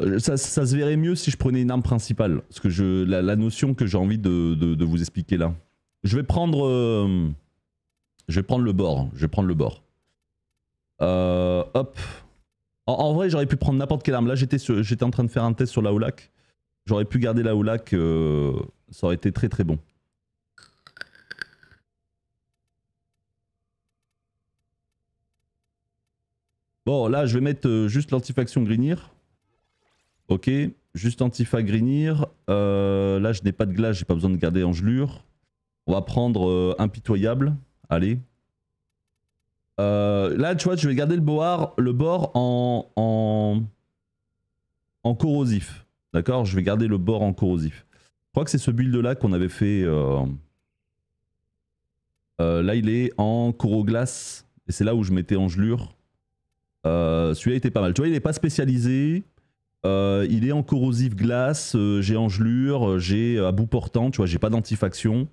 Euh, ça, se verrait mieux si je prenais une arme principale. Parce que je, la, notion que j'ai envie de, vous expliquer là. Je vais prendre... Euh, je vais prendre le bord. Je vais prendre le bord. Euh, hop. En, vrai, j'aurais pu prendre n'importe quelle arme. Là, j'étais en train de faire un test sur la Oulac. J'aurais pu garder la Oulac. ça aurait été très très bon. Bon, là, je vais mettre juste l'antifaction Greenir. Ok, juste Antifa Grinir. Euh, là, je n'ai pas de glace, j'ai pas besoin de garder gelure. On va prendre euh, Impitoyable. Allez. Euh, là, tu vois, je vais garder le, le bord en, en, corrosif. D'accord Je vais garder le bord en corrosif. Je crois que c'est ce build-là qu'on avait fait. là, il est en coroglace. Et c'est là où je mettais Angelure. Celui-là était pas mal. Tu vois, il n'est pas spécialisé. Euh, il est en corrosif glace, euh, j'ai engelure, euh, j'ai à bout portant, tu vois, j'ai pas d'antifaction.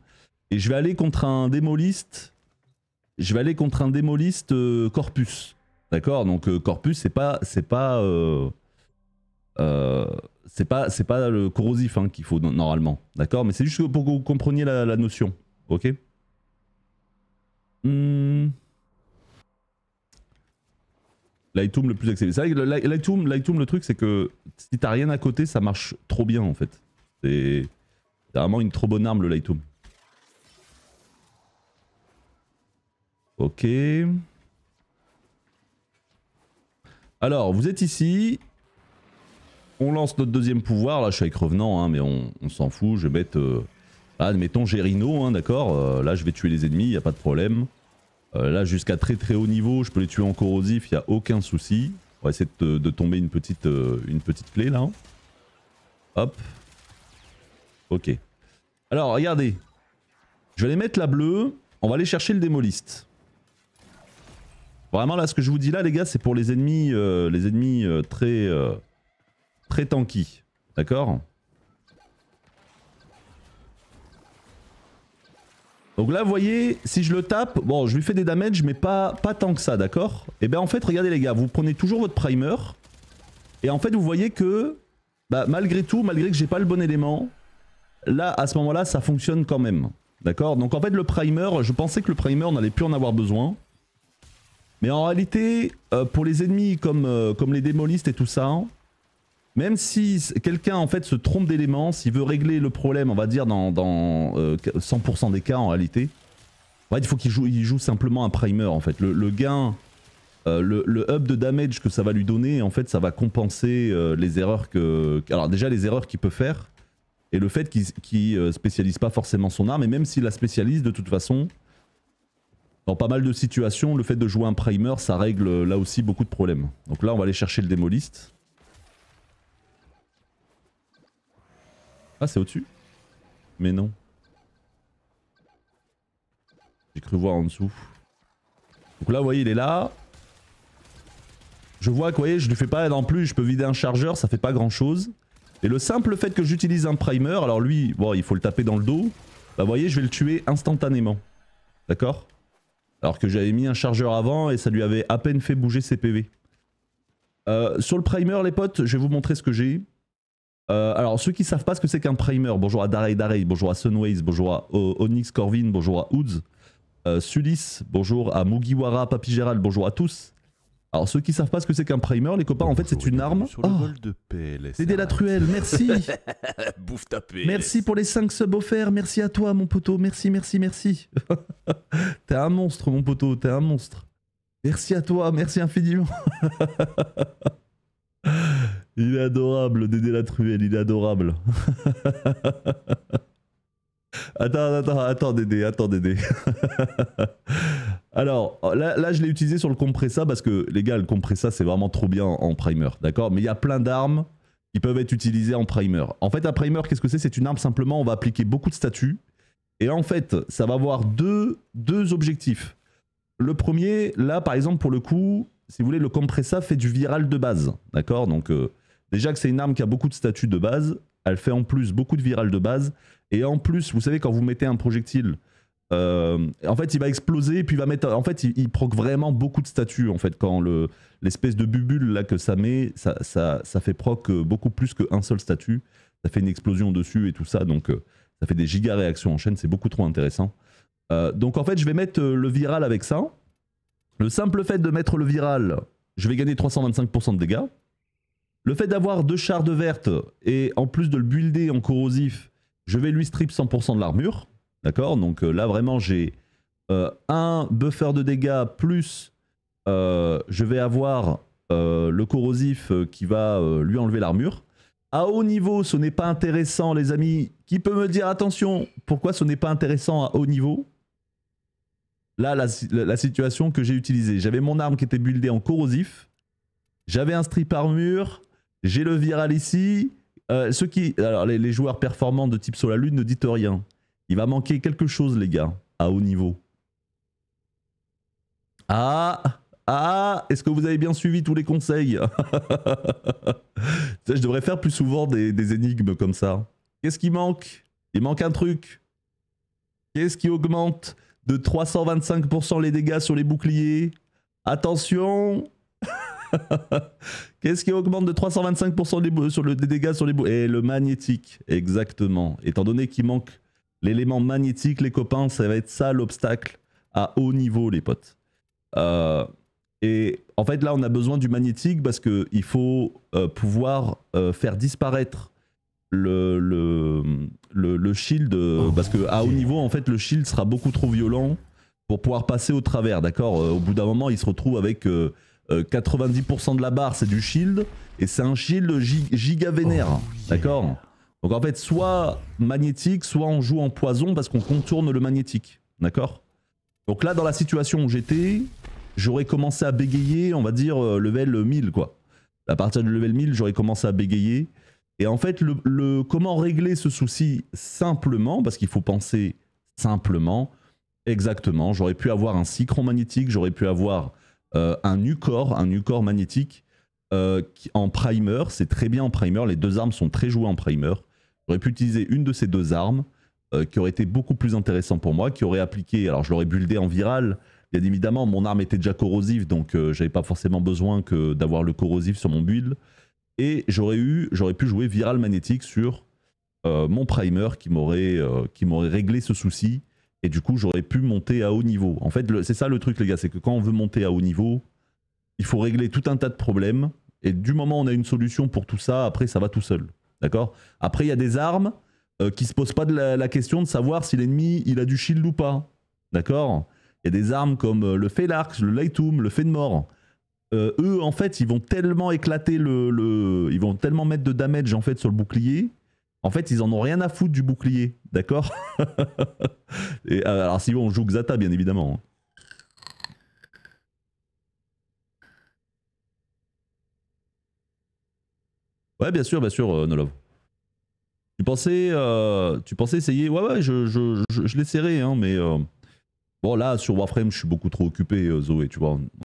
Et je vais aller contre un démoliste. Je vais aller contre un démoliste corpus. D'accord Donc corpus, c'est pas. C'est pas. c'est pas, c'est pas le corrosif hein, qu'il faut normalement, d'accord Mais c'est juste pour que vous compreniez la, notion, ok hmm. Lightroom le plus accessible. C'est vrai que le Lightroom, le truc, c'est que si t'as rien à côté, ça marche trop bien en fait. C'est vraiment une trop bonne arme le Lightroom. Ok. Alors, vous êtes ici. On lance notre deuxième pouvoir. Là, je suis avec Revenant, hein, mais on, s'en fout. Je vais mettre... Euh, Gérino, hein, d'accord euh, Là, je vais tuer les ennemis, il a pas de problème. Euh, là, jusqu'à très très haut niveau, je peux les tuer en corrosif, il n'y a aucun souci. On va essayer de, tomber une petite, euh, une petite clé là. Hop. Ok. Alors, regardez. Je vais aller mettre la bleue. On va aller chercher le démoliste. Vraiment là, ce que je vous dis là, les gars, c'est pour les ennemis, euh, les ennemis très, très tanky. D'accord Donc là, vous voyez, si je le tape, bon, je lui fais des damage, mais pas, pas tant que ça, d'accord Et eh bien en fait, regardez les gars, vous prenez toujours votre primer. Et en fait, vous voyez que, bah, malgré tout, malgré que j'ai pas le bon élément, là, à ce moment-là, ça fonctionne quand même. D'accord Donc en fait, le primer, je pensais que le primer, on n'allait plus en avoir besoin. Mais en réalité, euh, pour les ennemis comme, euh, comme les démolistes et tout ça, même si quelqu'un en fait se trompe d'éléments, s'il veut régler le problème, on va dire dans, 100% euh, des cas en réalité, il faut qu'il joue, simplement un primer en fait. Le, gain, euh, le, hub up de damage que ça va lui donner, en fait, ça va compenser euh, les erreurs que... Alors déjà les erreurs qu'il peut faire, et le fait qu'il spécialise pas forcément son arme, et même s'il la spécialise, de toute façon, dans pas mal de situations, le fait de jouer un primer, ça règle là aussi beaucoup de problèmes. Donc là, on va aller chercher le démoliste. Ah, c'est au-dessus Mais non. J'ai cru voir en dessous. Donc là, vous voyez, il est là. Je vois que, vous voyez, je ne fais pas non plus, je peux vider un chargeur, ça fait pas grand-chose. Et le simple fait que j'utilise un primer, alors lui, bon, il faut le taper dans le dos. Bah, vous voyez, je vais le tuer instantanément. D'accord alors que j'avais mis un chargeur avant et ça lui avait à peine fait bouger ses PV. Euh, sur le primer les potes, je vais vous montrer ce que j'ai. Euh, alors, ceux qui savent pas ce que c'est qu'un primer, bonjour à Darey Darey, bonjour à Sunways, bonjour à euh, Onyx Corvin, bonjour à Woods, euh, Sulis, bonjour à Mugiwara, Papi Gérald, bonjour à tous. Alors, ceux qui savent pas ce que c'est qu'un primer, les copains, en fait, c'est une arme. Ah. C'est de la truelle, merci. Bouffe Merci pour les 5 subs offerts, merci à toi, mon poteau, merci, merci, merci. t'es un monstre, mon poteau, t'es un monstre. Merci à toi, merci infiniment. Il est adorable, Dédé la il est adorable. attends, attends, attends, Dédé, attends, Dédé. Alors, là, je l'ai utilisé sur le compressa parce que, les gars, le compressa, c'est vraiment trop bien en, primer, d'accord Mais il y a plein d'armes qui peuvent être utilisées en primer. En fait, un primer, qu'est-ce que c'est C'est une arme, simplement, on va appliquer beaucoup de statuts. Et en fait, ça va avoir deux, deux objectifs. Le premier, là, par exemple, pour le coup, si vous voulez, le compressa fait du viral de base, d'accord Donc, euh, Déjà que c'est une arme qui a beaucoup de statuts de base, elle fait en plus beaucoup de virales de base, et en plus, vous savez, quand vous mettez un projectile, euh, en fait, il va exploser, puis il va mettre. En fait, il, proc vraiment beaucoup de statuts. En fait, quand l'espèce de bubule là que ça met, ça, fait proc euh, beaucoup plus qu'un seul statut. Ça fait une explosion dessus et tout ça, donc euh, ça fait des giga réactions en chaîne. C'est beaucoup trop intéressant. donc en fait, je vais mettre le viral avec ça. Le simple fait de mettre le viral, je vais gagner 325% de dégâts. Le fait d'avoir deux chars de verte et en plus de le builder en corrosif, je vais lui strip 100% de l'armure. D'accord Donc euh, là vraiment j'ai euh, un buffer de dégâts plus euh, je vais avoir le corrosif qui va lui enlever l'armure. À haut niveau, ce n'est pas intéressant les amis. Qui peut me dire attention, pourquoi ce n'est pas intéressant à haut niveau Là, la, la, situation que j'ai utilisée. J'avais mon arme qui était buildée en corrosif. J'avais un strip armure. J'ai le viral ici. Euh, qui, alors les, joueurs performants de type Lune ne dites rien. Il va manquer quelque chose, les gars, à haut niveau. Ah Ah Est-ce que vous avez bien suivi tous les conseils Je devrais faire plus souvent des énigmes comme ça. Qu'est-ce qui manque Il manque un truc. Qu'est-ce qui augmente de 325% les dégâts sur les boucliers Attention Qu'est-ce qui augmente de 325% les, sur le, des dégâts sur les boules Et le magnétique, exactement. Étant donné qu'il manque l'élément magnétique, les copains, ça va être ça l'obstacle à haut niveau, les potes. Euh, et en fait, là, on a besoin du magnétique parce qu'il faut euh, pouvoir euh, faire disparaître le, le, le, shield. Oh parce que à haut niveau, en fait, le shield sera beaucoup trop violent pour pouvoir passer au travers, d'accord Au bout d'un moment, il se retrouve avec 90% euh, de la barre c'est du shield, et c'est un shield gigavénère. Oh, d'accord Donc en fait, soit magnétique, soit on joue en poison parce qu'on contourne le magnétique, d'accord Donc là, dans la situation où j'étais, j'aurais commencé à bégayer, on va dire, euh, level 1000 quoi. À partir du level 1000, j'aurais commencé à bégayer. Et en fait, le, comment régler ce souci simplement, parce qu'il faut penser simplement, exactement, j'aurais pu avoir un cycron magnétique, j'aurais pu avoir euh, un nu un nu magnétique euh, en primer. C'est très bien en primer. Les deux armes sont très jouées en primer. J'aurais pu utiliser une de ces deux armes euh, qui aurait été beaucoup plus intéressant pour moi, qui aurait appliqué. Alors, je l'aurais buildé en viral. Bien évidemment, mon arme était déjà corrosive, donc je j'avais pas forcément besoin que d'avoir le corrosif sur mon build. Et j'aurais eu, j'aurais pu jouer viral magnétique sur mon primer qui m'aurait, qui m'aurait réglé ce souci et du coup, j'aurais pu monter à haut niveau. En fait, c'est ça le truc, les gars, c'est que quand on veut monter à haut niveau, il faut régler tout un tas de problèmes. Et du moment où on a une solution pour tout ça, après, ça va tout seul. D'accord Après, il y a des armes qui euh, qui se posent pas de la, question de savoir si l'ennemi, il a du shield ou pas. D'accord Il y a des armes comme euh, le Felarx, le Lightum, le Fait de Mort. Euh, eux, en fait, ils vont tellement éclater le, le, Ils vont tellement mettre de damage, en fait, sur le bouclier en fait, ils en ont rien à foutre du bouclier, d'accord euh, Alors si on joue Xata, bien évidemment. Ouais, bien sûr, bien sûr, euh, Nolov. Tu pensais, euh, tu pensais essayer Ouais, ouais, je, je, je, hein, mais... Bon, là, sur Warframe, je suis beaucoup trop occupé, Zoé, tu vois.